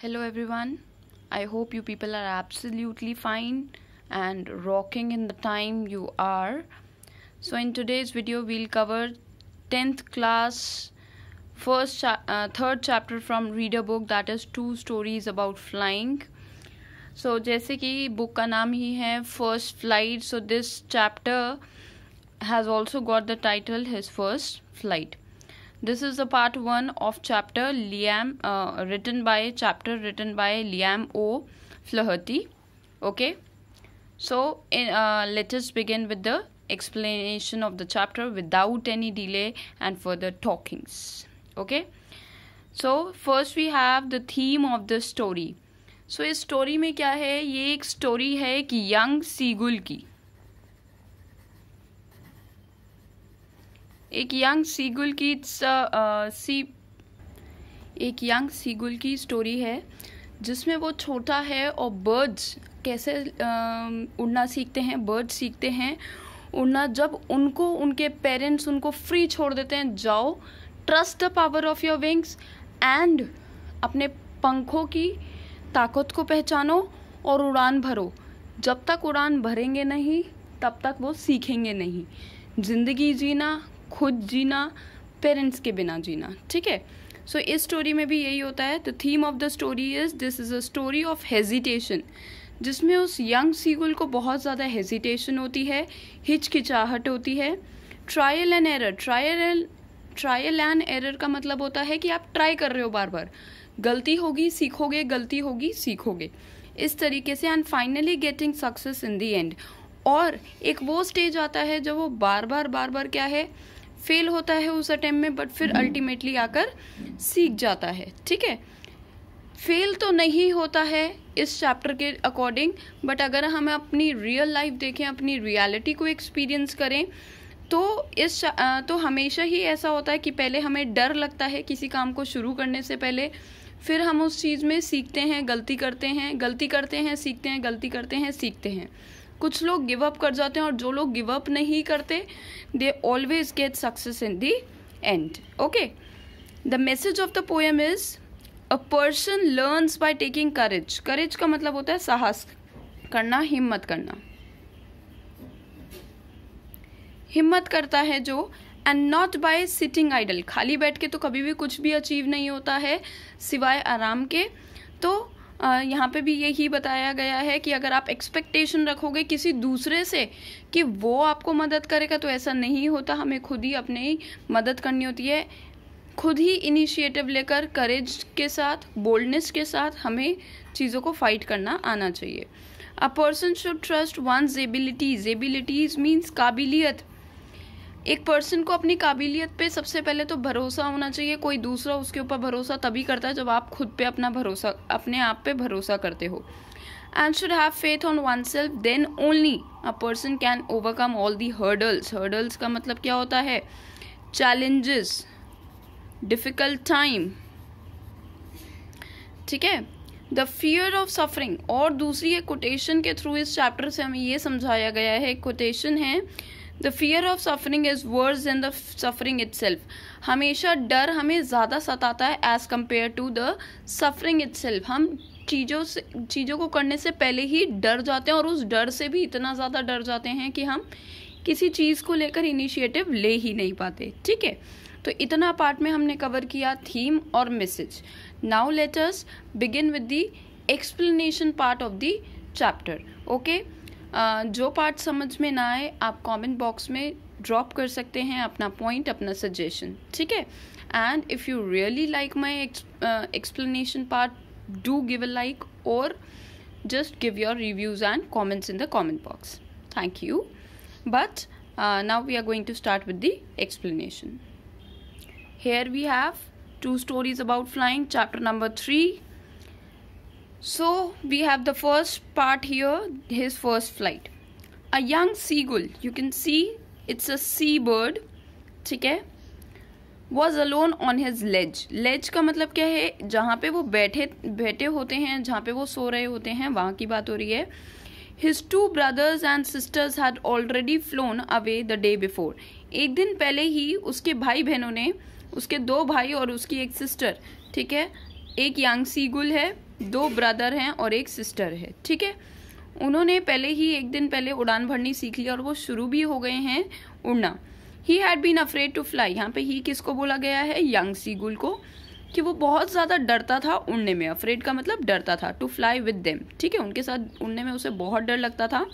Hello everyone. I hope you people are absolutely fine and rocking in the time you are. So in today's video we'll cover 10th class first uh, third chapter from reader book that is two stories about flying. So जैसे कि book का नाम first flight so this chapter has also got the title his first flight. This is the part 1 of chapter Liam uh, written by chapter written by Liam O. Flaherty. Okay. So in, uh, let us begin with the explanation of the chapter without any delay and further talkings. Okay. So first we have the theme of the story. So so, story story kya hai? Ye ek story hai ki young seagull ki. एक young seagull की सी एक young seagull की story है जिसमें वो छोटा है और बर्ड्स कैसे उड़ना सीखते हैं बर्ड्स सीखते हैं उड़ना जब उनको उनके पेरेंट्स उनको फ्री छोड़ देते हैं जाओ trust the power of your wings and अपने पंखों की ताकत को पहचानो और उड़ान भरो जब तक उड़ान भरेंगे नहीं तब तक वो सीखेंगे नहीं ज़िंदगी जीना खुद जीना पेरेंट्स के बिना जीना ठीक है सो इस स्टोरी में भी यही होता है the theme of the story is this is a story of hesitation जिसमें उस यंग सीगुल को बहुत ज़्यादा हेजिटेशन होती है हिचकिचाहट होती है trial and error trial and trial and error का मतलब होता है कि आप ट्राई कर रहे हो बार बार गलती होगी सीखोगे गलती होगी सीखोगे इस तरीके से and finally getting success in the end और एक वो स्टेज आता है जब वो बार बार बार बार क्या है फेल होता है उस अटैम्प में बट फिर अल्टीमेटली आकर सीख जाता है ठीक है फेल तो नहीं होता है इस चैप्टर के अकॉर्डिंग बट अगर हम अपनी रियल लाइफ देखें अपनी रियलिटी को एक्सपीरियंस करें तो इस तो हमेशा ही ऐसा होता है कि पहले हमें डर लगता है किसी काम को शुरू करने से पहले फिर हम उस चीज़ में सीखते हैं गलती करते हैं गलती करते हैं सीखते हैं गलती करते हैं सीखते हैं कुछ लोग गिव अप कर जाते हैं और जो लोग गिव अप नहीं करते they always get success in the end okay the message of the poem is a person learns by taking courage courage का मतलब होता है साहस करना हिम्मत करना हिम्मत करता है जो and not by sitting idle खाली बैठ के तो कभी भी कुछ भी अचीव नहीं होता है सिवाय आराम के तो यहाँ पे भी यही बताया गया है कि अगर आप एक्सपेक्टेशन रखोगे किसी दूसरे से कि वो आपको मदद करेगा तो ऐसा नहीं होता हमें खुद ही अपने ही मदद करनी होती है खुद ही इनिशिएटिव लेकर करेज के साथ बोल्डनेस के साथ हमें चीज़ों को फाइट करना आना चाहिए a person should trust one abilities abilities means काबिलियत एक पर्सन को अपनी काबिलियत पे सबसे पहले तो भरोसा होना चाहिए कोई दूसरा उसके ऊपर भरोसा तभी करता है जब आप खुद पे अपना भरोसा अपने आप पे भरोसा करते हो should have faith on oneself then only a person can overcome all the hurdles hurdles का मतलब क्या होता है चैलेंजेस डिफिकल्ट टाइम ठीक है द फियर ऑफ सफरिंग और दूसरी एक कोटेशन के थ्रू इस चैप्टर से हमें ये समझाया गया है कोटेशन है the fear of suffering is worse than the suffering it हमेशा डर हमें ज़्यादा सताता है as compare to the suffering it हम चीज़ों से चीज़ों को करने से पहले ही डर जाते हैं और उस डर से भी इतना ज़्यादा डर जाते हैं कि हम किसी चीज़ को लेकर इनिशिएटिव ले ही नहीं पाते ठीक है तो इतना पार्ट में हमने कवर किया थीम और message now letters begin with the explanation part of the chapter okay जो पार्ट समझ में ना आए आप कमेंट बॉक्स में ड्रॉप कर सकते हैं अपना पॉइंट अपना सजेशन ठीक है and if you really like my explanation part do give a like और just give your reviews and comments in the comment box thank you but now we are going to start with the explanation here we have two stories about flying chapter number three So we have the first part here, his first flight. A young seagull, you can see it's a seabird, ठीक है was alone on his ledge ledge का मतलब क्या है जहाँ पे वो बैठे बैठे होते हैं जहाँ पे वो सो रहे होते हैं वहाँ की बात हो रही है his two brothers and sisters had already flown away the day before एक दिन पहले ही उसके भाई बहनों ने उसके दो भाई और उसकी एक सिस्टर ठीक है एक यांग सीगुल है दो ब्रदर हैं और एक सिस्टर है ठीक है उन्होंने पहले ही एक दिन पहले उड़ान भरनी सीख ली और वो शुरू भी हो गए हैं उड़ना ही had been afraid to fly यहाँ पे ही किसको बोला गया है यंग सीगुल को कि वो बहुत ज़्यादा डरता था उड़ने में अफ्रेड का मतलब डरता था टू फ्लाई विद देम ठीक है उनके साथ उड़ने में उसे बहुत डर लगता था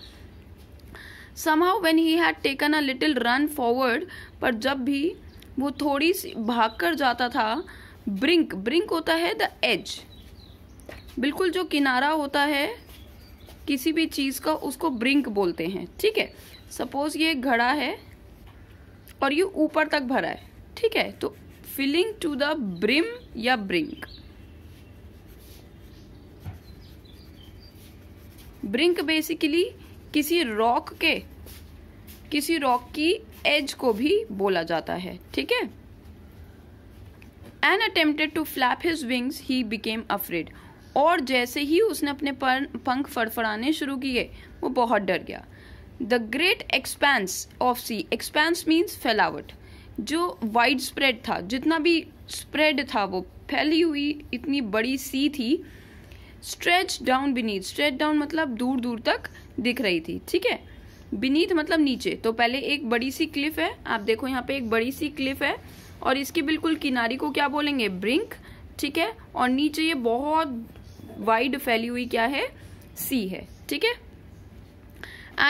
somehow when he had taken a little run forward पर जब भी वो थोड़ी सी भाग कर जाता था ब्रिंक ब्रिंक होता है द एज बिल्कुल जो किनारा होता है किसी भी चीज़ का उसको ब्रिंक बोलते हैं ठीक है सपोज ये घड़ा है और ये ऊपर तक भरा है ठीक है तो फिलिंग टू द ब्रिम या ब्रिंक ब्रिंक बेसिकली किसी रॉक के किसी रॉक की एज को भी बोला जाता है ठीक है and attempted to flap his wings he became afraid और जैसे ही उसने अपने पंख फड़फड़ाने शुरू किए वो बहुत डर गया the great expanse of sea expanse means फैलावट जो वाइड स्प्रेड था जितना भी स्प्रेड था वो फैली हुई इतनी बड़ी सी थी stretch down beneath stretch down मतलब दूर दूर तक दिख रही थी ठीक है बीनीथ मतलब नीचे तो पहले एक बड़ी सी क्लिफ है आप देखो यहाँ पे एक बड़ी सी क्लिफ है और इसकी बिल्कुल किनारी को क्या बोलेंगे ब्रिंक ठीक है और नीचे ये बहुत वाइड फैली हुई क्या है सी है ठीक है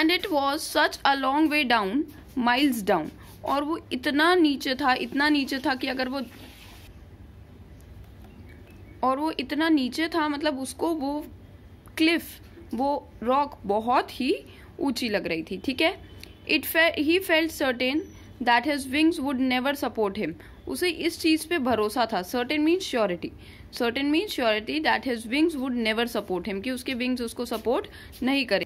and it was such a long way down miles down और वो इतना नीचे था इतना नीचे था कि अगर वो और वो इतना नीचे था मतलब उसको वो क्लिफ वो रॉक बहुत ही ऊंची लग रही थी ठीक है it he felt certain that his wings would never support him उसे इस चीज़ पे भरोसा था certain means surety certain means surety that his wings would never support him कि उसके विंग्स उसको सपोर्ट नहीं करें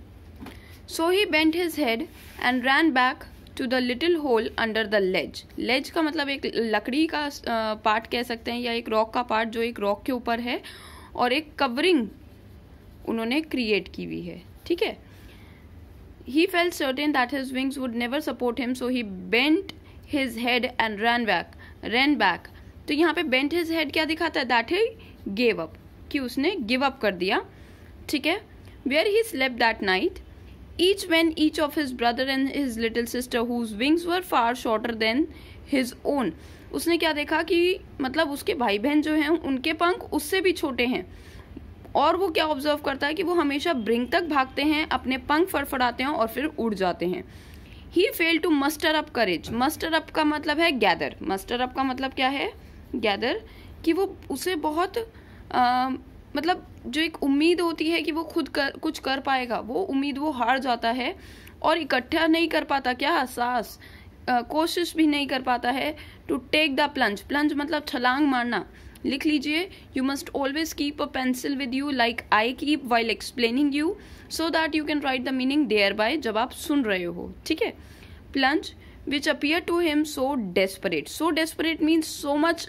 so he bent his head and ran back to the little hole under the ledge ledge का मतलब एक लकड़ी का पार्ट कह सकते हैं या एक रॉक का पार्ट जो एक रॉक के ऊपर है और एक कवरिंग उन्होंने क्रिएट की हुई है ठीक है he fell certain that his wings would never support him so he bent his head and ran back ran back तो यहाँ पे बेंट हिज हेड क्या दिखाता है दैट ही गेव अप कि उसने गिव अप कर दिया ठीक है where he slept that night each when each of his brother and his little sister whose wings were far shorter than his own उसने क्या देखा कि मतलब उसके भाई बहन जो हैं उनके पंख उससे भी छोटे हैं और वो क्या ऑब्जर्व करता है कि वो हमेशा ब्रिंग तक भागते हैं अपने पंख फड़फड़ाते हैं और फिर उड़ जाते हैं he fell to muster up courage muster up का मतलब है गैदर मस्टर अप का मतलब क्या है गैदर कि वो उसे बहुत आ, मतलब जो एक उम्मीद होती है कि वो खुद कर कुछ कर पाएगा वो उम्मीद वो हार जाता है और इकट्ठा नहीं कर पाता क्या सास कोशिश भी नहीं कर पाता है to take the plunge plunge मतलब छलांग मारना लिख लीजिए you must always keep a pencil with you like I keep while explaining you so that you can write the meaning thereby जब आप सुन रहे हो ठीक है plunge which appear to him so desperate so desperate means so much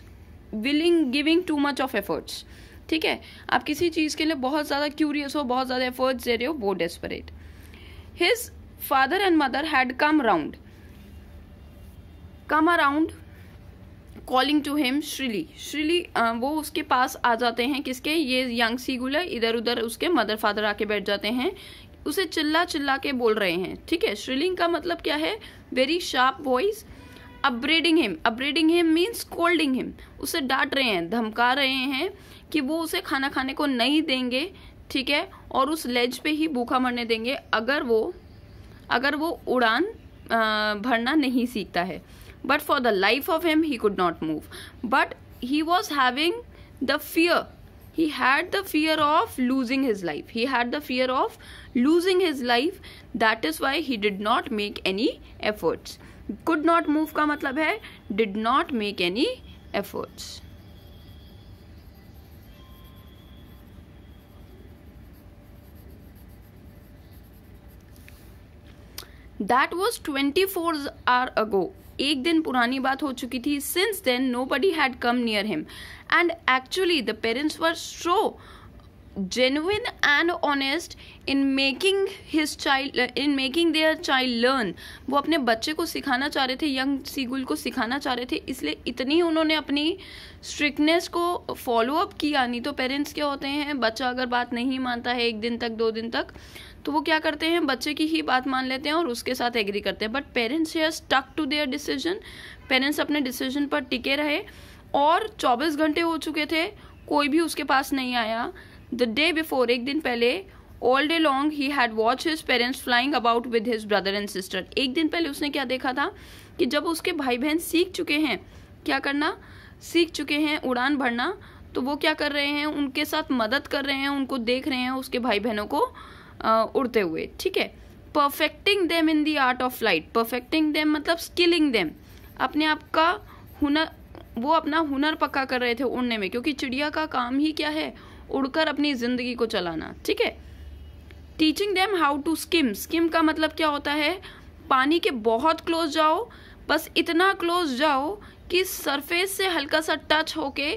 willing giving too much of efforts ठीक है आप किसी चीज़ के लिए बहुत ज़्यादा क्यूरियस हो बहुत ज़्यादा एफर्ट्स दे रहे हो वो desperate his father and mother had come round come around calling to him shrilly shrilly वो उसके पास आ जाते हैं किसके ये यंग सीगुलर इधर उधर उसके मदर फादर आके बैठ जाते हैं उसे चिल्ला चिल्ला के बोल रहे हैं ठीक है श्रीलिंग का मतलब क्या है very sharp voice upbraiding him upbraiding him means scolding him उसे डांट रहे हैं धमका रहे हैं कि वो उसे खाना खाने को नहीं देंगे ठीक है और उस लेज पे ही भूखा मरने देंगे अगर वो अगर वो उड़ान भरना नहीं सीखता है but for the life of him he could not move but he was having the fear he had the fear of losing his life he had the fear of losing his life that is why he did not make any efforts could not move का मतलब है did not make any efforts that was 24 hours ago एक दिन पुरानी बात हो चुकी थी since then nobody had come near him and actually the parents were so genuine and honest in making his child in making their child learn वो अपने बच्चे को सिखाना चाह रहे थे यंग सीगुल को सिखाना चाह रहे थे इसलिए इतनी उन्होंने अपनी स्ट्रिक्टनेस को फॉलो अप किया नहीं तो पेरेंट्स क्या होते हैं बच्चा अगर बात नहीं मानता है एक दिन तक दो दिन तक तो वो क्या करते हैं बच्चे की ही बात मान लेते हैं और उसके साथ एग्री करते हैं but parents here stuck to their decision parents अपने डिसीजन पर टिके रहे और 24 घंटे हो चुके थे कोई भी उसके पास नहीं आया द डे बिफोर एक दिन पहले all day long he had watch his parents flying about with his brother and sister एक दिन पहले उसने क्या देखा था कि जब उसके भाई बहन सीख चुके हैं क्या करना सीख चुके हैं उड़ान भरना तो वो क्या कर रहे हैं उनके साथ मदद कर रहे हैं उनको देख रहे हैं उसके भाई बहनों को उड़ते हुए ठीक है perfecting them in the art of flight perfecting them मतलब स्किलिंग देम अपने आप का हुनर वो अपना हुनर पक्का कर रहे थे उड़ने में क्योंकि चिड़िया का काम ही क्या है उड़कर अपनी ज़िंदगी को चलाना ठीक है teaching them how to skim skim का मतलब क्या होता है पानी के बहुत क्लोज जाओ बस इतना क्लोज जाओ कि सरफेस से हल्का सा टच होके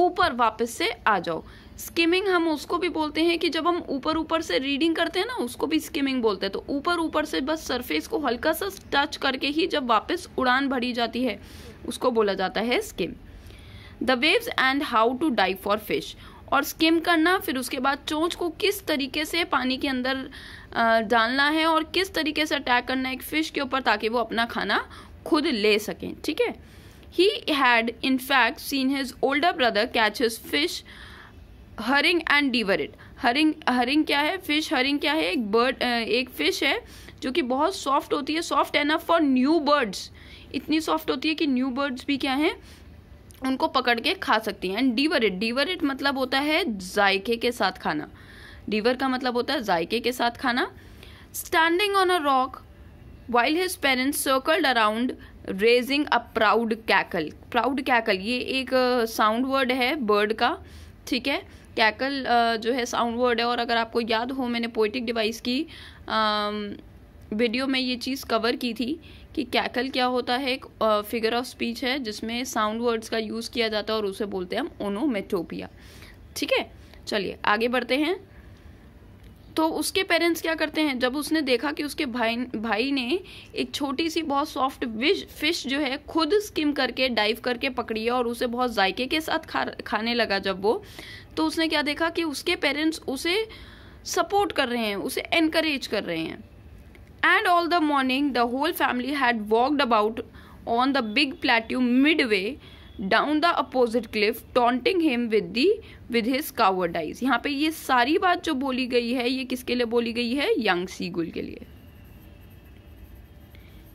ऊपर वापस से आ जाओ स्किमिंग हम उसको भी बोलते हैं कि जब हम ऊपर ऊपर से रीडिंग करते हैं ना उसको भी स्किमिंग बोलते हैं तो ऊपर ऊपर से बस सरफेस को हल्का सा टच करके ही जब वापस उड़ान भरी जाती है उसको बोला जाता है skim the waves and how to dive for fish और स्किम करना फिर उसके बाद चोंच को किस तरीके से पानी के अंदर डालना है और किस तरीके से अटैक करना है एक फ़िश के ऊपर ताकि वो अपना खाना खुद ले सकें ठीक है he had in fact seen his older brother catch his fish herring and devour it herring herring क्या है फिश हरिंग क्या है एक बर्ड एक फिश है जो कि बहुत सॉफ्ट होती है soft enough for new birds इतनी सॉफ्ट होती है कि न्यू बर्ड्स भी क्या हैं उनको पकड़ के खा सकती हैं एंड डीवर इट डीवर इट मतलब होता है जायके के साथ खाना डीवर का मतलब होता है जायके के साथ खाना standing on a rock while his parents circled around raising a proud cackle proud cackle ये एक साउंड uh, वर्ड है बर्ड का ठीक है कैकल जो है साउंड वर्ड है और अगर आपको याद हो मैंने पोइटिक डिवाइस की वीडियो में ये चीज़ कवर की थी कि कैकल क्या होता है एक फिगर ऑफ स्पीच है जिसमें साउंड वर्ड्स का यूज़ किया जाता है और उसे बोलते हैं हम ओनोमेटोपिया ठीक है चलिए आगे बढ़ते हैं तो उसके पेरेंट्स क्या करते हैं जब उसने देखा कि उसके भाई भाई ने एक छोटी सी बहुत सॉफ्ट फिश जो है खुद स्किम करके डाइव करके पकड़ी है और उसे बहुत जायके के साथ खा खाने लगा जब वो तो उसने क्या देखा कि उसके पेरेंट्स उसे सपोर्ट कर रहे हैं उसे एनकरेज कर रहे हैं and all the morning the whole family had walked about on the big plateau mid way down the opposite cliff taunting him with the with his cowardice यहाँ पे ये सारी बात जो बोली गई है ये किसके लिए बोली गई है यंग सीगुल के लिए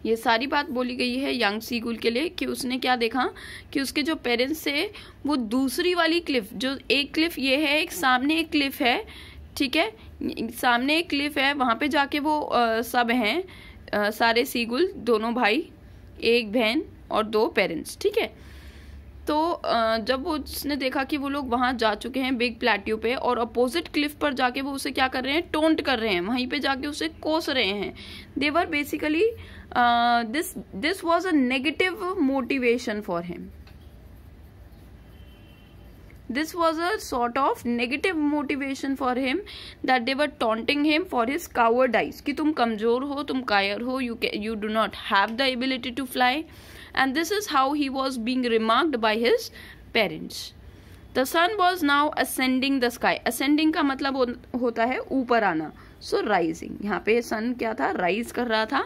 ये सारी बात बोली गई है यंग सीगुल के लिए कि उसने क्या देखा कि उसके जो पेरेंट्स थे वो दूसरी वाली क्लिफ जो एक क्लिफ ये है एक सामने एक क्लिफ है ठीक है सामने एक क्लिफ है वहाँ पे जाके वो आ, सब हैं सारे सीगुल दोनों भाई एक बहन और दो पेरेंट्स ठीक है तो जब उसने देखा कि वो लोग वहाँ जा चुके हैं बिग प्लेट्यू पे और अपोजिट क्लिफ पर जाके वो उसे क्या कर रहे हैं टोंट कर रहे हैं वहीं पे जाके उसे कोस रहे हैं they were basically this this was a negative motivation for him this was a sort of negative motivation for him that they were him for his his cowardice कि तुम कमज़ोर हो तुम कायर हो you you do not have the ability to fly and this is how he was being remarked by his parents the son was now ascending the sky ascending का मतलब हो, होता है ऊपर आना सो राइजिंग यहाँ पे सन क्या था राइज कर रहा था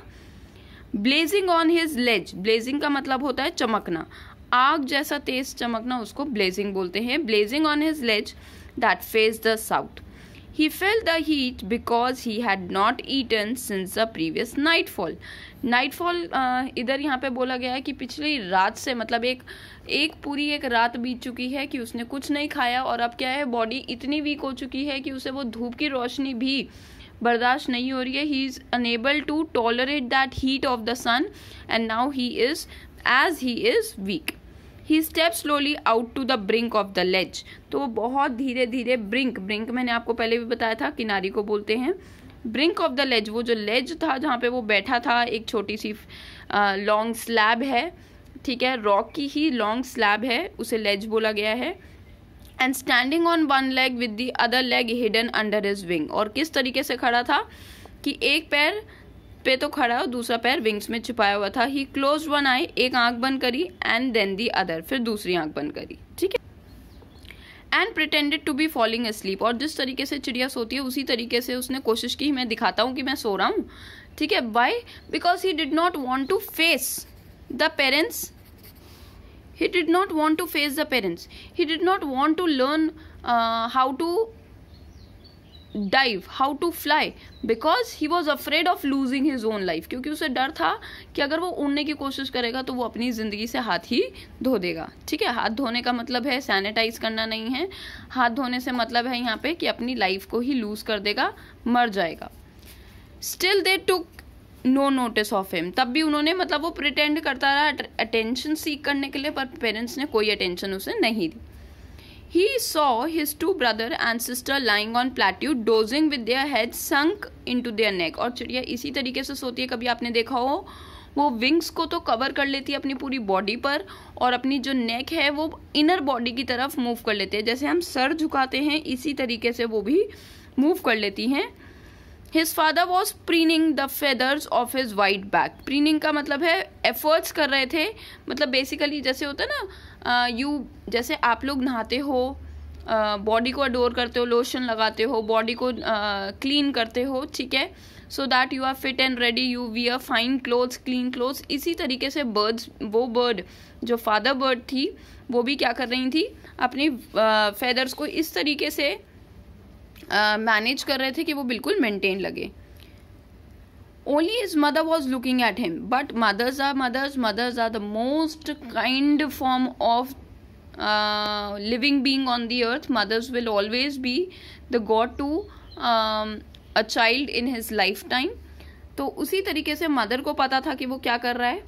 blazing on his ledge blazing का मतलब होता है चमकना आग जैसा तेज चमकना उसको ब्लेजिंग बोलते हैं blazing on his ledge that face the south he fell the heat because he had not eaten since the previous nightfall nightfall uh, इधर यहाँ पे बोला गया है कि पिछली रात से मतलब एक एक पूरी एक रात बीत चुकी है कि उसने कुछ नहीं खाया और अब क्या है बॉडी इतनी वीक हो चुकी है कि उसे वो धूप की रोशनी भी बर्दाश्त नहीं हो रही है he is unable to tolerate that heat of the sun and now he is as he is weak he step slowly out to the brink of the ledge तो वो बहुत धीरे धीरे ब्रिंक ब्रिंक मैंने आपको पहले भी बताया था किनारी को बोलते हैं ब्रिंक ऑफ द लेज वो जो लेज था जहाँ पे वो बैठा था एक छोटी सी लॉन्ग स्लैब है ठीक है रॉक की ही लॉन्ग स्लैब है उसे लेज बोला गया है and standing on one leg with the other leg hidden under his wing और किस तरीके से खड़ा था कि एक पैर पे तो खड़ा और दूसरा पैर विंग्स में छिपाया हुआ था ही क्लोज वन आई एक आंख बंद करी एंड देन दी अदर फिर दूसरी आंख बंद करी ठीक है and pretended to be falling sleep और जिस तरीके से चिड़िया सोती है उसी तरीके से उसने कोशिश की मैं दिखाता हूँ कि मैं सो रहा हूँ ठीक है by because he did not want to face the parents he did not want to face the parents he did not want to learn how to dive how to fly because he was afraid of losing his own life क्योंकि उसे डर था कि अगर वो उड़ने की कोशिश करेगा तो वो अपनी ज़िंदगी से हाथ ही धो देगा ठीक है हाथ धोने का मतलब है सैनिटाइज करना नहीं है हाथ धोने से मतलब है यहाँ पे कि अपनी लाइफ को ही लूज़ कर देगा मर जाएगा still they took no notice of him तब भी उन्होंने मतलब वो प्रिटेंड करता रहा अटेंशन सीख करने के लिए पर पेरेंट्स ने कोई अटेंशन उसे नहीं दी He saw his two brother and sister lying on plateau dozing with their heads sunk into their neck और चिड़िया इसी तरीके से सोती है कभी आपने देखा हो वो विंग्स को तो कवर कर लेती है अपनी पूरी बॉडी पर और अपनी जो नेक है वो इनर बॉडी की तरफ मूव कर लेते हैं जैसे हम सर झुकाते हैं इसी तरीके से वो भी मूव कर लेती हैं his father was preening the feathers of his white back preening का मतलब है एफर्ट्स कर रहे थे मतलब बेसिकली जैसे होता है ना यू जैसे आप लोग नहाते हो बॉडी को अडोर करते हो लोशन लगाते हो बॉडी को क्लीन करते हो ठीक है so that you are fit and ready you we are fine clothes clean clothes इसी तरीके से बर्ड्स वो बर्ड जो फादर बर्ड थी वो भी क्या कर रही थी अपनी फेदर्स को इस तरीके से मैनेज कर रहे थे कि वो बिल्कुल मेंटेन लगे only his mother was looking at him but mothers are mothers mothers are the most kind form of uh, living being on the earth mothers will always be the god to um, a child in his lifetime तो उसी तरीके से mother को पता था कि वो क्या कर रहा है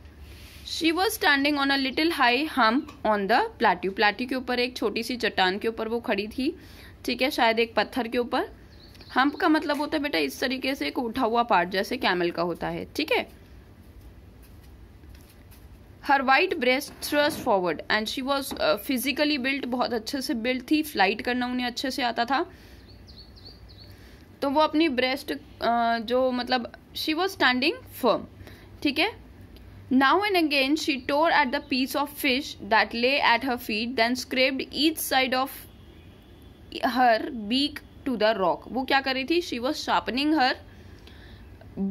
she was standing on a little high hum on the plateau plateau के ऊपर एक छोटी सी चट्टान के ऊपर वो खड़ी थी ठीक है शायद एक पत्थर के ऊपर हम्प का मतलब होता है बेटा इस तरीके से एक उठा हुआ पार्ट जैसे कैमल का होता है ठीक है her white breast thrust forward and she was physically built बहुत अच्छे से बिल्ट थी फ्लाइट करना उन्हें अच्छे से आता था तो वो अपनी ब्रेस्ट uh, जो मतलब शी वॉज स्टैंडिंग फर्म ठीक है now and again she tore at the piece of fish that lay at her feet then scraped each side of her beak to the rock वो क्या कर रही थी she was sharpening her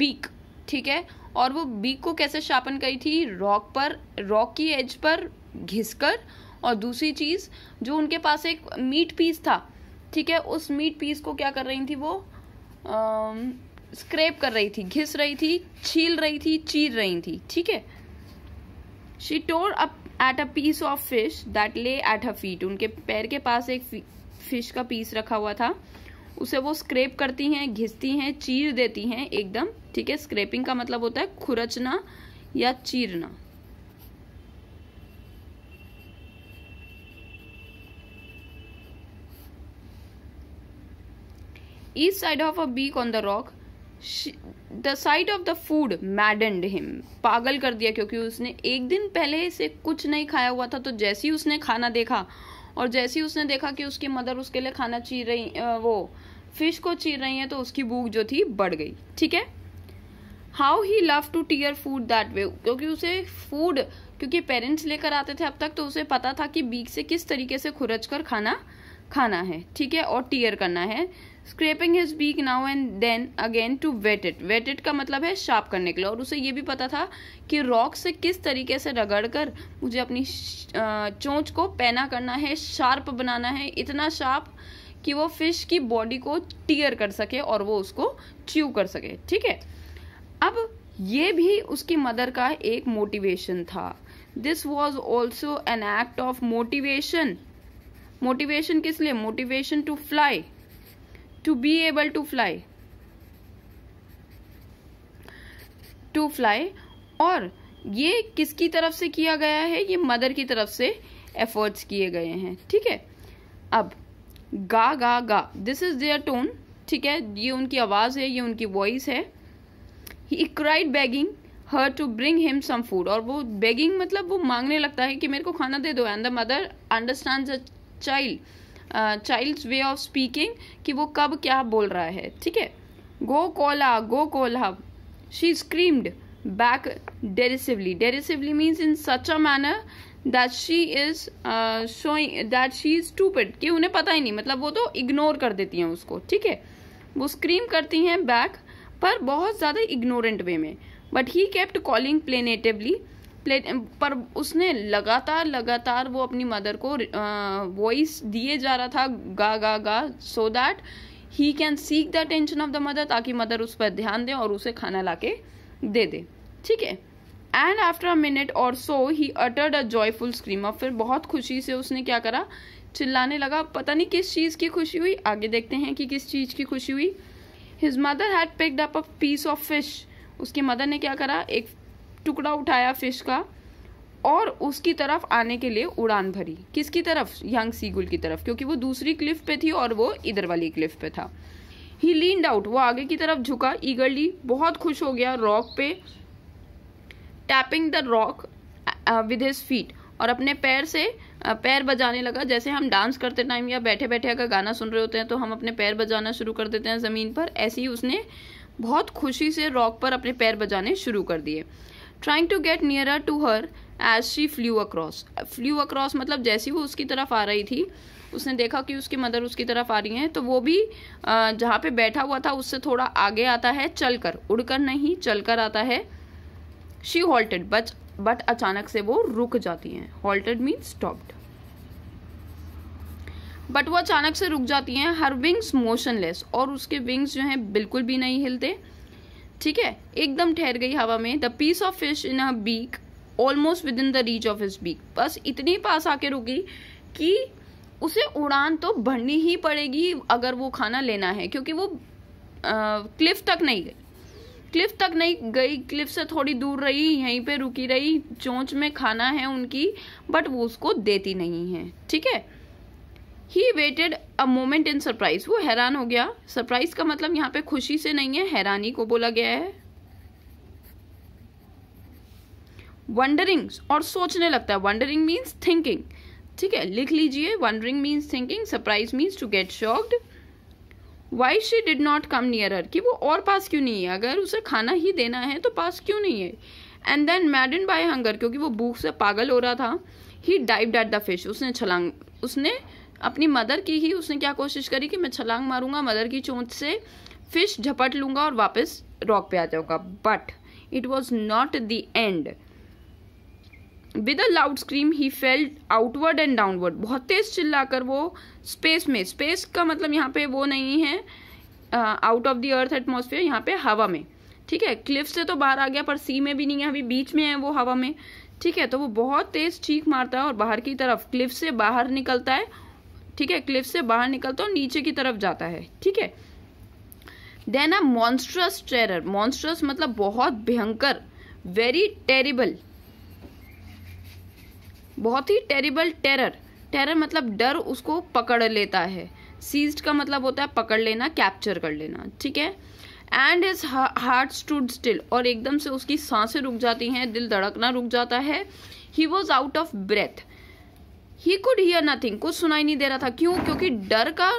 beak ठीक है और वो बीक को कैसे शार्पन करी थी रॉक पर रॉक की एज पर घिस कर और दूसरी चीज़ जो उनके पास एक मीट पीस था ठीक है उस मीट पीस को क्या कर रही थी वो आ, स्क्रेप कर रही थी घिस रही थी छील रही थी चीर रही थी ठीक है she tore up at a piece of fish that lay at a feet उनके पैर के पास एक फिश का पीस रखा हुआ था उसे वो स्क्रेप करती हैं घिसती हैं चीर देती हैं एकदम ठीक है स्क्रेपिंग का मतलब होता है खुरचना या चीरना east side of a beak on the rock the side of the food food maddened पागल कर दिया क्योंकि उसने एक दिन पहले से कुछ नहीं खाया हुआ था तो जैसे ही उसने खाना देखा और जैसे ही उसने देखा कि उसकी मदर उसके लिए खाना चीर रही वो फिश को चीर रही हैं तो उसकी भूख जो थी बढ़ गई ठीक है how he love to tear food that way क्योंकि उसे फूड क्योंकि पेरेंट्स लेकर आते थे अब तक तो उसे पता था कि बीक से किस तरीके से खुरच कर खाना खाना है ठीक है और टीयर करना है scraping his beak now and then again to wet it wet it का मतलब है शार्प करने के लिए और उसे ये भी पता था कि रॉक से किस तरीके से रगड़ कर मुझे अपनी चोंच को पैना करना है शार्प बनाना है इतना शार्प कि वो फिश की बॉडी को टीयर कर सके और वो उसको च्यू कर सके ठीक है अब ये भी उसकी मदर का एक मोटिवेशन था this was also an act of motivation motivation किस लिए motivation to fly to be able to fly to fly और ये किसकी तरफ से किया गया है ये मदर की तरफ से एफर्ट्स किए गए हैं ठीक है अब गा गा गा दिस इज देयर टोन ठीक है ये उनकी आवाज़ है ये उनकी वॉइस है he cried begging her to bring him some food और वो बैगिंग मतलब वो मांगने लगता है कि मेरे को खाना दे दो and the mother understand a child child's way of speaking कि वो कब क्या बोल रहा है ठीक है गो कोला गो कोला she screamed back derisively derisively means in such a manner that she is showing that she is stupid कि उन्हें पता ही नहीं मतलब वो तो इग्नोर कर देती हैं उसको ठीक है वो स्क्रीम करती हैं बैक पर बहुत ज़्यादा इग्नोरेंट वे में but he kept calling plaintively प्ले पर उसने लगातार लगातार वो अपनी मदर को वॉइस uh, दिए जा रहा था गा गा गा so that he can seek the tension of the mother ताकि मदर उस पर ध्यान दें और उसे खाना ला के दे दे ठीक है एंड आफ्टर अ मिनट और so he uttered a joyful scream और फिर बहुत खुशी से उसने क्या करा चिल्लाने लगा पता नहीं किस चीज़ की खुशी हुई आगे देखते हैं कि किस चीज़ की खुशी हुई his mother had picked up a piece of fish उसके मदर ने क्या करा एक टुकड़ा उठाया फिश का और उसकी तरफ आने के लिए उड़ान भरी किसकी तरफ यंग सीगुल की तरफ क्योंकि वो दूसरी क्लिफ पे थी और वो इधर वाली क्लिफ पे था ही लीन आउट वो आगे की तरफ झुका ईगरली बहुत खुश हो गया रॉक पे tapping the rock with his feet और अपने पैर से uh, पैर बजाने लगा जैसे हम डांस करते टाइम या बैठे बैठे अगर गाना सुन रहे होते हैं तो हम अपने पैर बजाना शुरू कर देते हैं ज़मीन पर ऐसे ही उसने बहुत खुशी से रॉक पर अपने पैर बजाने शुरू कर दिए trying to get nearer to her as she flew across flew across मतलब जैसी वो उसकी तरफ आ रही थी उसने देखा कि उसकी मदर उसकी तरफ आ रही हैं तो वो भी uh, जहाँ पे बैठा हुआ था उससे थोड़ा आगे आता है चलकर उड़कर नहीं चलकर आता है शी हॉल्टेड बट बट अचानक से वो रुक जाती हैं हॉल्टेड मीन स्टॉप्ड बट वो अचानक से रुक जाती हैं हर विंग्स मोशनलेस और उसके विंग्स जो हैं बिल्कुल भी नहीं हिलते ठीक है एकदम ठहर गई हवा में the piece of fish in a beak almost within the reach of his beak बस इतनी पास आके रुकी कि उसे उड़ान तो भरनी ही पड़ेगी अगर वो खाना लेना है क्योंकि वो आ, क्लिफ तक नहीं गई क्लिफ तक नहीं गई क्लिफ से थोड़ी दूर रही यहीं पे रुकी रही चोंच में खाना है उनकी बट वो उसको देती नहीं है ठीक है he waited a moment in surprise वो हैरान हो गया सरप्राइज का मतलब यहाँ पे खुशी से नहीं है हैरानी को बोला गया है वंडरिंग और सोचने लगता है वंडरिंग मीन्स थिंकिंग ठीक है लिख लीजिए wondering means thinking surprise means to get shocked why she did not come near her कि वो और पास क्यों नहीं है अगर उसे खाना ही देना है तो पास क्यों नहीं है and then madden by hunger क्योंकि वो भूख से पागल हो रहा था he dived at the fish उसने छलांग उसने अपनी मदर की ही उसने क्या कोशिश करी कि मैं छलांग मारूंगा मदर की चोंच से फिश झपट लूंगा और वापस रॉक पे आ जाऊंगा but it was not the end with a loud scream he fell outward and downward बहुत तेज चिल्लाकर वो स्पेस में स्पेस का मतलब यहाँ पे वो नहीं है out of the earth atmosphere यहाँ पे हवा में ठीक है क्लिफ से तो बाहर आ गया पर सी में भी नहीं है अभी बीच में है वो हवा में ठीक है तो वो बहुत तेज चीख मारता है और बाहर की तरफ क्लिफ से बाहर निकलता है ठीक है क्लिफ से बाहर निकलता है और नीचे की तरफ जाता है ठीक है then a monstrous terror monstrous मतलब बहुत भयंकर वेरी टेरिबल बहुत ही टेरिबल टेरर टेरर मतलब डर उसको पकड़ लेता है सीज्ड का मतलब होता है पकड़ लेना कैप्चर कर लेना ठीक है and his heart stood still और एकदम से उसकी सांसें रुक जाती हैं दिल धड़कना रुक जाता है he was out of breath he could hear nothing कुछ सुनाई नहीं दे रहा था क्यों क्योंकि डर का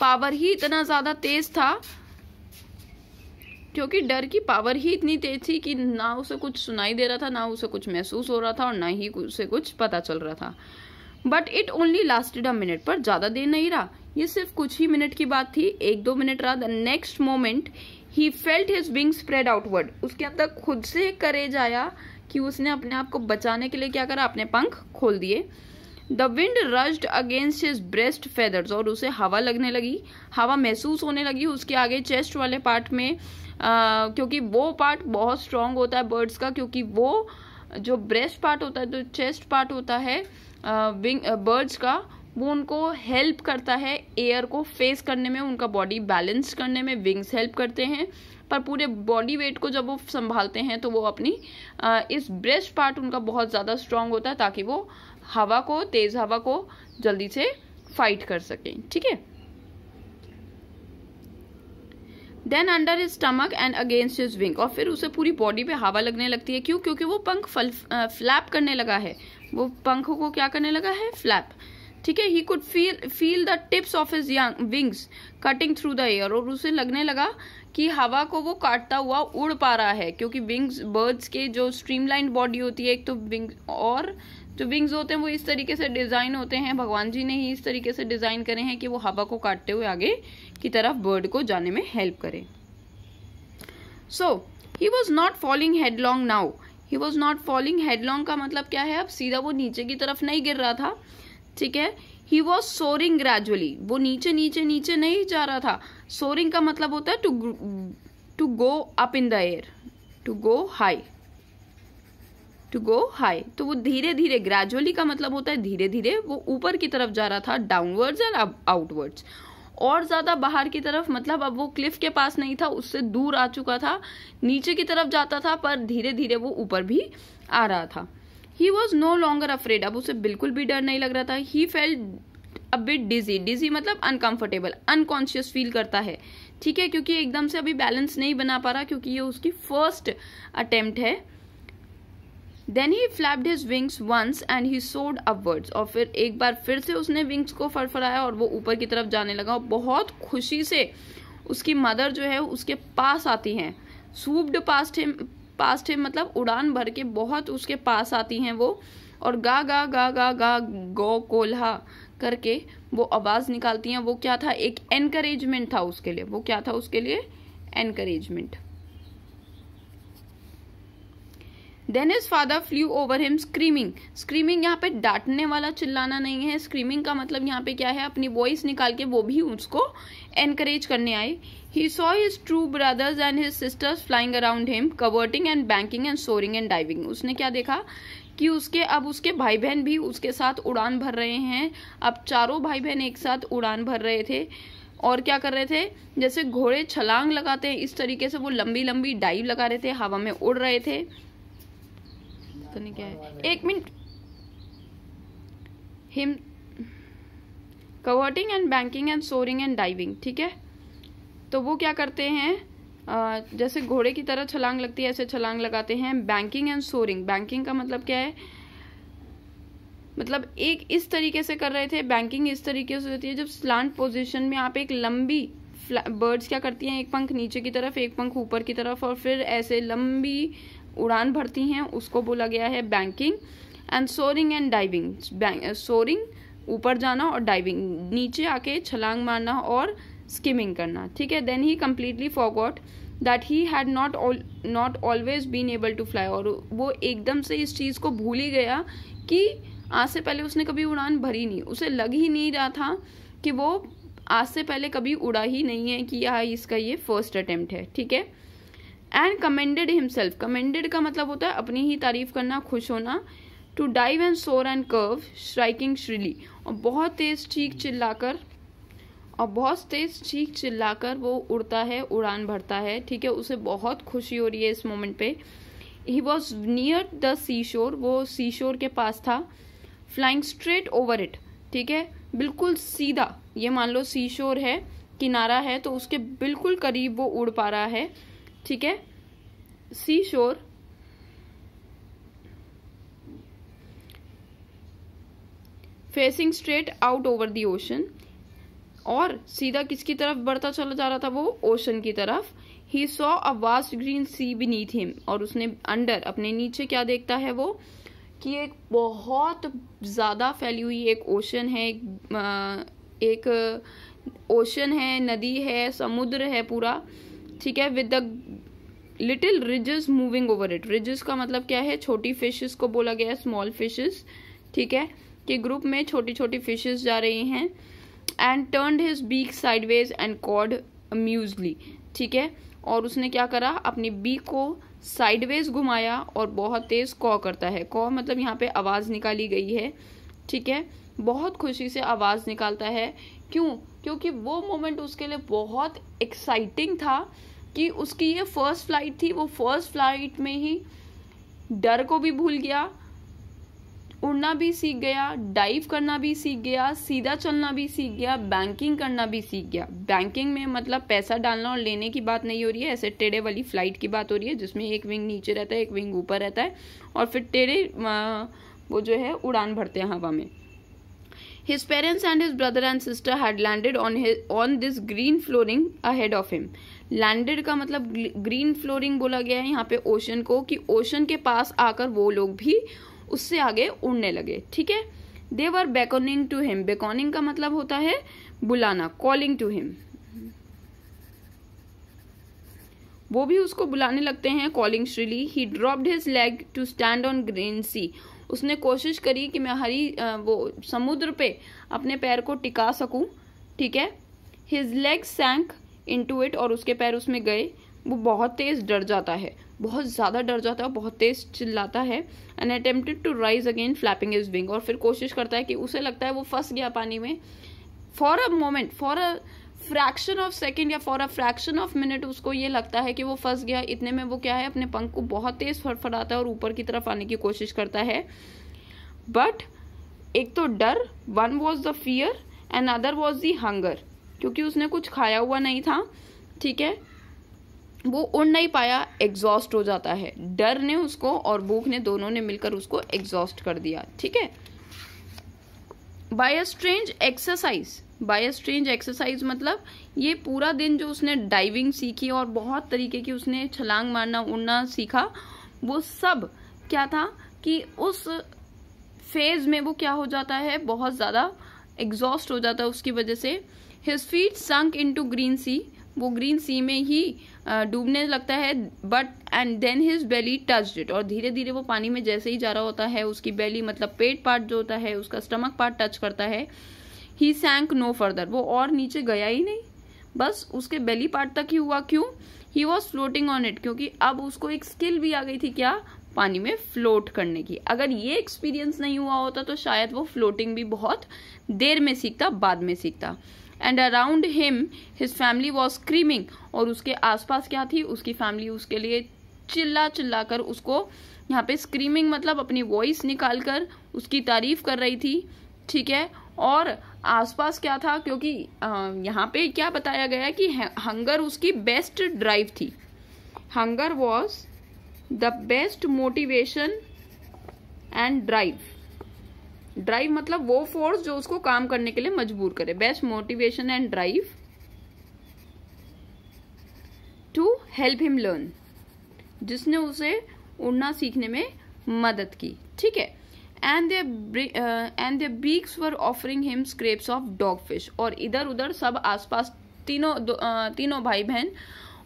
पावर ही इतना ज़्यादा तेज था क्योंकि डर की पावर ही इतनी तेज थी कि ना उसे कुछ सुनाई दे रहा था ना उसे कुछ महसूस हो रहा था और ना ही उसे कुछ पता चल रहा था but it only lasted a minute पर ज़्यादा देर नहीं रहा ये सिर्फ कुछ ही मिनट की बात थी एक दो मिनट रहा the next moment he felt his wing spread outward उसके अंदर खुद से करेज आया कि उसने अपने आप को बचाने के लिए क्या करा अपने पंख खोल दिए the wind rushed against his breast feathers और उसे हवा लगने लगी हवा महसूस होने लगी उसके आगे चेस्ट वाले पार्ट में आ, क्योंकि वो पार्ट बहुत स्ट्रांग होता है बर्ड्स का क्योंकि वो जो ब्रेस्ट पार्ट होता है जो चेस्ट पार्ट होता है विंग बर्ड्स का वो उनको हेल्प करता है एयर को फेस करने में उनका बॉडी बैलेंस करने में विंग्स हेल्प करते हैं पर पूरे बॉडी वेट को जब वो संभालते हैं तो वो अपनी आ, इस ब्रेस्ट पार्ट उनका बहुत ज़्यादा स्ट्रांग होता है ताकि वो हवा को तेज़ हवा को जल्दी से फाइट कर सकें ठीक है then under his stomach and against his wing और फिर उसे पूरी बॉडी पे हवा लगने लगती है क्यों क्योंकि वो पंख फल फ्लैप करने लगा है वो पंखों को क्या करने लगा है फ्लैप ठीक है he could feel feel the tips of his young wings cutting through the air और उसे लगने लगा कि हवा को वो काटता हुआ उड़ पा रहा है क्योंकि विंग्स बर्ड्स के जो स्ट्रीमलाइन बॉडी होती है एक तो विंग और जो विंग्स होते हैं वो इस तरीके से डिज़ाइन होते हैं भगवान जी ने ही इस तरीके से डिज़ाइन करे हैं कि वो हवा को काटते हुए आगे की तरफ बर्ड को जाने में हेल्प करे so he was not falling long now he was not falling long का मतलब क्या है अब सीधा वो नीचे की तरफ नहीं गिर रहा था ठीक है ही वॉज सोरिंग ग्रेजुअली वो नीचे नीचे नीचे नहीं जा रहा था सोरिंग का मतलब होता है to to go up in the air to go high to go high तो वो धीरे धीरे ग्रेजुअली का मतलब होता है धीरे धीरे वो ऊपर की तरफ जा रहा था डाउनवर्ड्स एंड आउटवर्ड्स और ज़्यादा बाहर की तरफ मतलब अब वो क्लिफ के पास नहीं था उससे दूर आ चुका था नीचे की तरफ जाता था पर धीरे धीरे वो ऊपर भी आ रहा था he was no longer afraid अब उसे बिल्कुल भी डर नहीं लग रहा था ही फेल अब बिट डिजी डिजी मतलब अनकंफर्टेबल अनकॉन्शियस फील करता है ठीक है क्योंकि एकदम से अभी बैलेंस नहीं बना पा रहा क्योंकि ये उसकी फर्स्ट अटेम्प्ट है then he flapped his wings once and he soared upwards और फिर एक बार फिर से उसने विंग्स को फड़फड़ाया और वो ऊपर की तरफ जाने लगा और बहुत खुशी से उसकी मदर जो है उसके पास आती हैं swooped past him past him मतलब उड़ान भर के बहुत उसके पास आती हैं वो और गा गा गा गा गा गो कोल्हा करके वो आवाज़ निकालती हैं वो क्या था एक एनकरेजमेंट था उसके लिए वो क्या था उसके लिए encouragement then his father flew over him screaming screaming यहाँ पे डांटने वाला चिल्लाना नहीं है स्क्रीमिंग का मतलब यहाँ पे क्या है अपनी वॉइस निकाल के वो भी उसको एनकरेज करने आए he saw his true brothers and his sisters flying around him कवर्टिंग and banking and soaring and diving उसने क्या देखा कि उसके अब उसके भाई बहन भी उसके साथ उड़ान भर रहे हैं अब चारों भाई बहन एक साथ उड़ान भर रहे थे और क्या कर रहे थे जैसे घोड़े छलांग लगाते हैं इस तरीके से वो लंबी लंबी डाइव लगा रहे थे हवा में उड़ रहे थे पता नहीं क्या है एक minute him कवर्टिंग and banking and soaring and diving ठीक है तो वो क्या करते हैं जैसे घोड़े की तरह छलांग लगती है ऐसे छलांग लगाते हैं बैंकिंग एंड सोरिंग बैंकिंग का मतलब क्या है मतलब एक इस तरीके से कर रहे थे बैंकिंग इस तरीके से होती है जब स्लांट पोजीशन में आप एक लंबी बर्ड्स क्या करती हैं एक पंख नीचे की तरफ एक पंख ऊपर की तरफ और फिर ऐसे लंबी उड़ान भरती हैं उसको बोला गया है banking and soaring and diving soaring ऊपर जाना और डाइविंग नीचे आके छलांग मारना और स्किमिंग करना ठीक है then he completely forgot that he had not not always been able to fly और वो एकदम से इस चीज़ को भूल ही गया कि आज से पहले उसने कभी उड़ान भरी नहीं उसे लग ही नहीं रहा था कि वो आज से पहले कभी उड़ा ही नहीं है कि यह हाँ, इसका ये फर्स्ट अटैम्प्ट है ठीक है एंड कमेंडेड हिमसेल्फ कमेंडेड का मतलब होता है अपनी ही तारीफ करना खुश होना to dive and soar and curve striking shrilly और बहुत तेज चीख चिल्लाकर और बहुत तेज चीख चिल्लाकर वो उड़ता है उड़ान भरता है ठीक है उसे बहुत खुशी हो रही है इस मोमेंट पे he was near the sea shore वो सी शोर के पास था फ्लाइंग स्ट्रेट ओवर इट ठीक है बिल्कुल सीधा ये मान लो सी शोर है किनारा है तो उसके बिल्कुल करीब वो उड़ पा रहा है ठीक है sea shore facing straight out over the ocean और सीधा किसकी तरफ बढ़ता चला जा रहा था वो ओशन की तरफ ही saw a vast green sea beneath him और उसने अंडर अपने नीचे क्या देखता है वो कि एक बहुत ज़्यादा फैली हुई एक ओशन है एक, एक ओशन है नदी है समुद्र है पूरा ठीक है with the little ridges moving over it ridges का मतलब क्या है छोटी फिशेस को बोला गया है स्मॉल फिशेस ठीक है कि ग्रुप में छोटी छोटी फिशेस जा रही हैं and turn his beak sideways and cawed amusedly ठीक है और उसने क्या करा अपनी बीक को साइडवेज घुमाया और बहुत तेज़ कॉ करता है कॉ मतलब यहाँ पे आवाज़ निकाली गई है ठीक है बहुत खुशी से आवाज़ निकालता है क्यों क्योंकि वो मोमेंट उसके लिए बहुत एक्साइटिंग था कि उसकी ये फर्स्ट फ्लाइट थी वो फर्स्ट फ्लाइट में ही डर को भी भूल गया उड़ना भी सीख गया डाइव करना भी सीख गया सीधा चलना भी सीख गया बैंकिंग करना भी सीख गया बैंकिंग में मतलब पैसा डालना और लेने की बात नहीं हो रही है ऐसे टेढ़े वाली फ्लाइट की बात हो रही है जिसमें एक विंग नीचे रहता है एक विंग ऊपर रहता है और फिर टेढ़े वो जो है उड़ान भरते हैं हवा में His parents and his brother and sister had landed on his on this green flooring ahead of him. Landed का मतलब ग्रीन फ्लोरिंग बोला गया है यहाँ पे ओशन को कि ओशन के पास आकर वो लोग भी उससे आगे उड़ने लगे ठीक है दे बेकोनिंग टू हिम बेकोनिंग का मतलब होता है बुलाना कॉलिंग टू हिम वो भी उसको बुलाने लगते हैं calling shrilly he dropped his leg to stand on green sea उसने कोशिश करी कि मैं हरी वो समुद्र पे अपने पैर को टिका सकूं ठीक है his leg sank to it और उसके पैर उसमें गए वो बहुत तेज़ डर जाता है बहुत ज़्यादा डर जाता है बहुत तेज़ चिल्लाता है and attempted to rise again flapping his wing और फिर कोशिश करता है कि उसे लगता है वो फंस गया पानी में for a moment for a fraction of second या for a fraction of minute उसको ये लगता है कि वो फंस गया इतने में वो क्या है अपने पंख को बहुत तेज फड़फड़ाता है और ऊपर की तरफ आने की कोशिश करता है बट एक तो डर one was the fear and other was the hunger क्योंकि उसने कुछ खाया हुआ नहीं था ठीक है वो उड़ नहीं पाया एग्जॉस्ट हो जाता है डर ने उसको और भूख ने दोनों ने मिलकर उसको एग्जॉस्ट कर दिया ठीक है by a strange exercise by strange exercise मतलब ये पूरा दिन जो उसने डाइविंग सीखी और बहुत तरीके की उसने छलांग मारना उड़ना सीखा वो सब क्या था कि उस फेज में वो क्या हो जाता है बहुत ज़्यादा एग्जॉस्ट हो जाता है उसकी वजह से his feet sunk into green sea वो ग्रीन सी में ही डूबने लगता है but and then his belly touched it और धीरे धीरे वो पानी में जैसे ही जा रहा होता है उसकी बेली मतलब पेट पार्ट जो होता है उसका स्टमक पार्ट टच करता है ही सैंक नो फर्दर वो और नीचे गया ही नहीं बस उसके बेली पार्ट तक ही हुआ क्यों he was floating on it क्योंकि अब उसको एक स्किल भी आ गई थी क्या पानी में फ्लोट करने की अगर ये एक्सपीरियंस नहीं हुआ होता तो शायद वो फ्लोटिंग भी बहुत देर में सीखता बाद में सीखता and around him his family was screaming और उसके आसपास क्या थी उसकी फैमिली उसके लिए चिल्ला चिल्ला कर उसको यहाँ पे स्क्रीमिंग मतलब अपनी वॉइस निकाल कर उसकी तारीफ कर रही थी ठीक है और आसपास क्या था क्योंकि यहाँ पे क्या बताया गया कि हंगर उसकी बेस्ट ड्राइव थी hunger was the best motivation and drive drive मतलब वो फोर्स जो उसको काम करने के लिए मजबूर करे best motivation and drive to help him learn जिसने उसे उड़ना सीखने में मदद की ठीक है and and their beaks were offering him scraps of dog fish और इधर उधर सब आसपास तीनों तीनों भाई बहन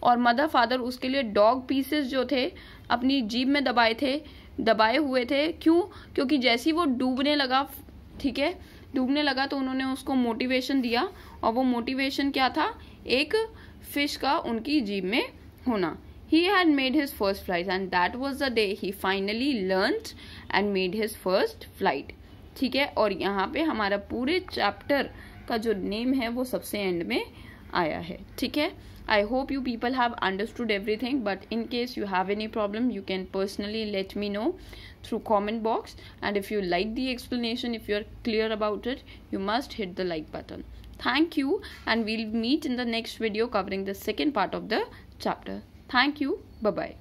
और मदर फादर उसके लिए डॉग पीसेस जो थे अपनी जीप में दबाए थे दबाए हुए थे क्यों क्योंकि जैसे ही वो डूबने लगा ठीक है डूबने लगा तो उन्होंने उसको मोटिवेशन दिया और वो मोटिवेशन क्या था एक फिश का उनकी जीप में होना he had made his first flies and that was the day he finally learn and made his first flight ठीक है और यहाँ पे हमारा पूरे चैप्टर का जो नेम है वो सबसे एंड में आया है ठीक है I hope you people have understood everything but in case you have any problem you can personally let me know through comment box and if you like the explanation if you are clear about it you must hit the like button thank you and we'll meet in the next video covering the second part of the chapter thank you bye